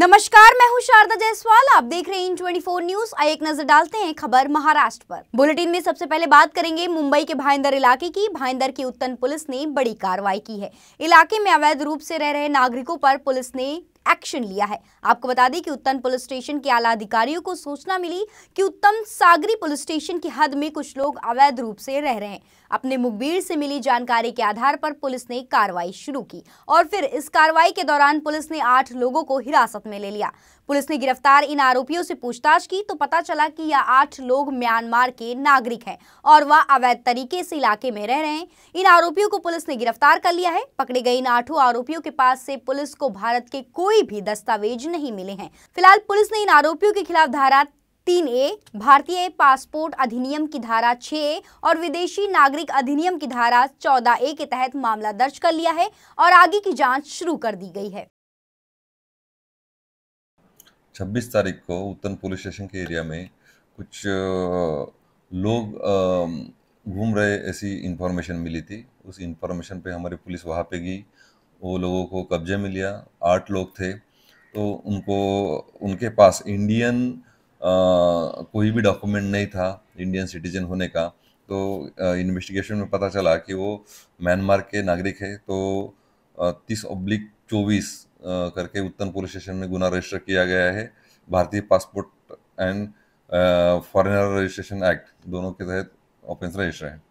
नमस्कार मैं हूं शारदा जायसवाल आप देख रहे हैं इन 24 न्यूज आई एक नजर डालते हैं खबर महाराष्ट्र पर बुलेटिन में सबसे पहले बात करेंगे मुंबई के भाईंदर इलाके की भाईंदर की उत्तन पुलिस ने बड़ी कार्रवाई की है इलाके में अवैध रूप से रह रहे नागरिकों पर पुलिस ने एक्शन लिया है आपको बता दें कि उत्तम पुलिस स्टेशन के आला अधिकारियों को सूचना मिली कि उत्तम सागरी पुलिस स्टेशन की हद में कुछ लोग अवैध रूप से रह रहे हैं अपने मुखबिर से मिली जानकारी के आधार पर पुलिस ने कार्रवाई शुरू की और फिर इस कार्रवाई के दौरान पुलिस ने आठ लोगों को हिरासत में ले लिया पुलिस ने गिरफ्तार इन आरोपियों से पूछताछ की तो पता चला कि यह आठ लोग म्यांमार के नागरिक हैं और वह अवैध तरीके से इलाके में रह रहे हैं इन आरोपियों को पुलिस ने गिरफ्तार कर लिया है पकड़े गए इन आठों आरोपियों के पास से पुलिस को भारत के कोई भी दस्तावेज नहीं मिले हैं फिलहाल पुलिस ने इन आरोपियों के खिलाफ धारा तीन ए भारतीय पासपोर्ट अधिनियम की धारा छः और विदेशी नागरिक अधिनियम की धारा चौदह ए के तहत मामला दर्ज कर लिया है और आगे की जांच शुरू कर दी गई है छब्बीस तारीख को उत्तन पुलिस स्टेशन के एरिया में कुछ लोग घूम रहे ऐसी इन्फॉर्मेशन मिली थी उस इन्फॉर्मेशन पे हमारी पुलिस वहाँ पे गई वो लोगों को कब्जे में लिया आठ लोग थे तो उनको उनके पास इंडियन कोई भी डॉक्यूमेंट नहीं था इंडियन सिटीजन होने का तो इन्वेस्टिगेशन में पता चला कि वो म्यांमार के नागरिक है तो तीस अब्लिक चौबीस करके उत्तर पुलिस स्टेशन में गुना रजिस्टर किया गया है भारतीय passport and foreigner registration act दोनों के तहत ऑफेंस रजिस्टर है